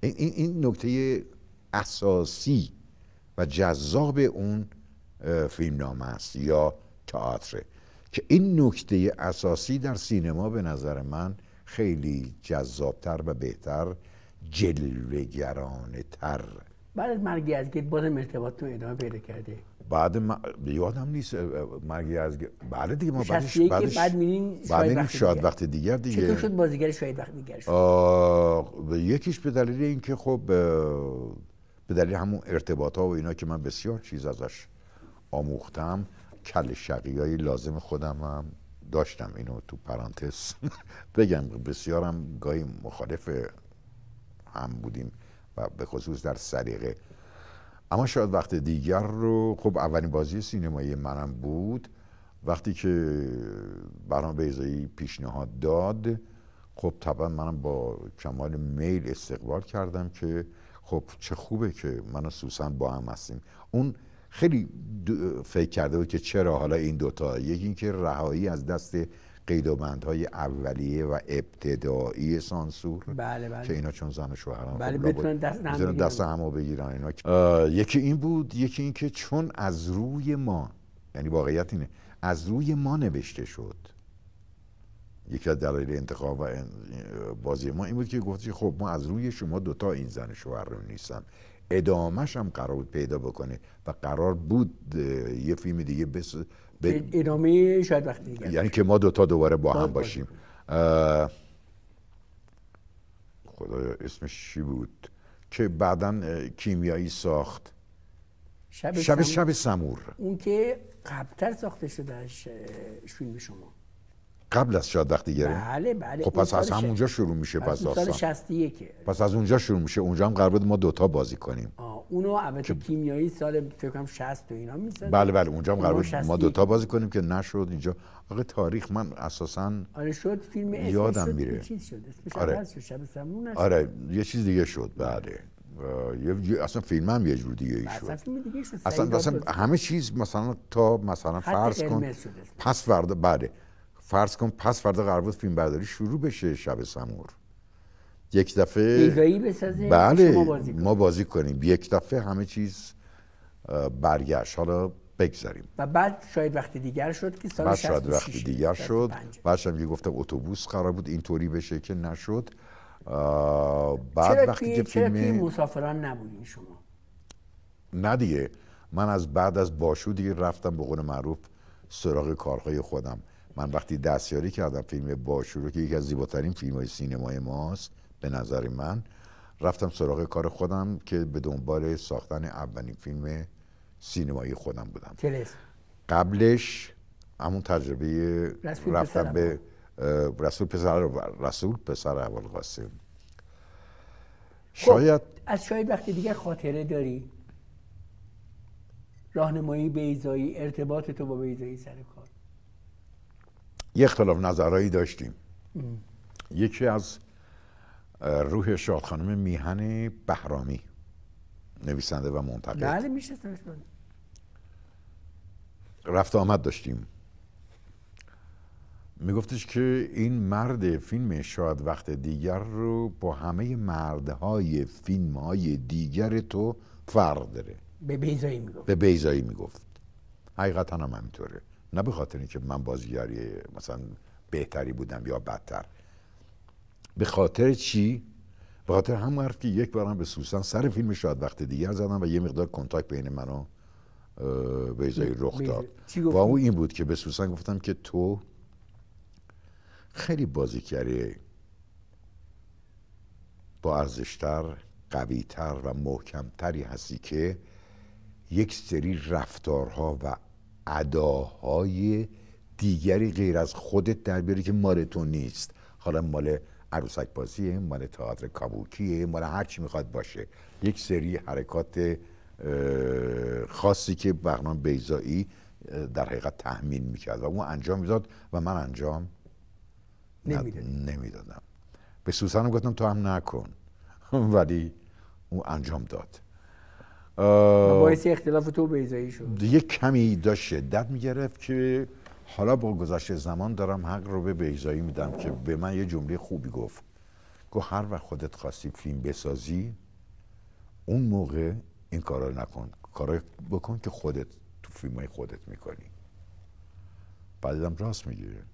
این, این نکته اساسی و جذاب اون فیلمنامه است یا تئاتر که این نکته اساسی در سینما به نظر من خیلی جذابتر و بهتر جلوگرانه تر بعد از از گیت بازم ارتباطتون ادامه پیدا کرده بعد یادم نیست مرگی از بعد بله دیگه ما بعدش بعدش بعد شاید, وقت دیگر دیگه چطور شد بازیگر شاید وقت دیگر شد آه... یکیش به دلیل اینکه خب به دلیل همون ارتباط ها و اینا که من بسیار چیز ازش آموختم کل های لازم خودم هم داشتم اینو تو پرانتز بگم بسیارم گاهی مخالف هم بودیم و به خصوص در سریقه اما شاید وقت دیگر رو خب اولین بازی سینمایی منم بود وقتی که برام بیزایی پیشنهاد داد خب طبعا منم با کمال میل استقبال کردم که خب چه خوبه که من و سوسن با هم هستیم اون خیلی فکر کرده بود که چرا حالا این دوتا یکی اینکه رهایی از دست قید و اولیه و ابتدایی سانسور بله بله. که اینا چون زن و شوهران بله خب، بتونن دست هم دست همو بگیرن اینا یکی این بود یکی این که چون از روی ما یعنی واقعیت اینه از روی ما نوشته شد یکی از دلایل انتخاب و بازی ما این بود که گفتی خب ما از روی شما دوتا این زن شوهر نیستم ادامهش هم قرار بود پیدا بکنه و قرار بود یه فیلم دیگه بس ب... ادامه شاید وقت دیگه یعنی که ما دوتا دوباره با هم باشیم خدایا اسمش چی بود که بعدا کیمیایی ساخت شب, شب, سمور. شب سمور اون که قبلتر ساخته شده از فیلم شما قبل از شاد وقتی گریم بله بله خب پس از همونجا شروع میشه پس سال 61 پس از اونجا شروع میشه اونجا هم قرار بود ما دوتا بازی کنیم آه اونو البته کیمیایی سال فکر کنم 60 و اینا میسازه بله بله اونجا هم قرار بود ما دوتا بازی کنیم که نشود اینجا آقا تاریخ من اساسا آره شد فیلم یادم چی میره چیز شد اسمش آره. شد آره یه چیز دیگه شد بله یه اصلا فیلم هم یه جور دیگه ای بله، شد اصلا, اصلا همه چیز مثلا تا مثلا فرض کن پس فردا بله فرض کن پس فردا قرار بود فیلم برداری شروع بشه شب سمور یک دفعه بسازه بله ما بازی کنیم یک دفعه همه چیز برگشت حالا بگذاریم و بعد شاید وقتی دیگر شد که سال شاید وقت دیگر شد بعدش هم گفتم اتوبوس قرار بود اینطوری بشه که نشد بعد وقتی که مسافران نبودین شما نه دیگه من از بعد از باشو دیگه رفتم به قول معروف سراغ کارهای خودم من وقتی دستیاری کردم فیلم باشورو که یکی از زیباترین فیلم های سینمای ماست به نظر من رفتم سراغ کار خودم که به دنبال ساختن اولین فیلم سینمایی خودم بودم قبلش همون تجربه رفتم به رسول پسر رسول پسر قاسم خب، شاید از شاید وقتی دیگه خاطره داری راهنمایی بیزایی ارتباط تو با بیزایی سر کار یه اختلاف نظرهایی داشتیم یکی از روح شاد خانم میهن بهرامی نویسنده و منتقد بله رفت آمد داشتیم میگفتش که این مرد فیلم شاید وقت دیگر رو با همه مردهای فیلم های دیگر تو فرق داره به بیزایی میگفت به بیزایی میگفت حقیقتا هم همینطوره نه به خاطر اینکه من بازیگری مثلا بهتری بودم یا بدتر به خاطر چی به خاطر هم حرف که یک بارم به سوسن سر فیلم شاید وقت دیگر زدم و یه مقدار کنتاکت بین منو به به رخ داد و او این بود که به سوسن گفتم که تو خیلی بازیگری با ارزشتر قویتر و محکمتری هستی که یک سری رفتارها و اداهای دیگری غیر از خودت در بیاری که مال تو نیست حالا مال عروسک بازیه مال تئاتر کابوکیه مال هر چی میخواد باشه یک سری حرکات خاصی که بغنان بیزایی در حقیقت تحمیل میکرد و اون انجام میداد و من انجام نمیدادم به سوسنم گفتم تو هم نکن ولی اون انجام داد باعث اختلاف تو بیزایی شد یه کمی داشت شدت میگرفت که حالا با گذشت زمان دارم حق رو به بیزایی میدم که به من یه جمله خوبی گفت گفت هر وقت خودت خواستی فیلم بسازی اون موقع این کارا نکن کارا بکن که خودت تو فیلم خودت میکنی بعدم راست میگیره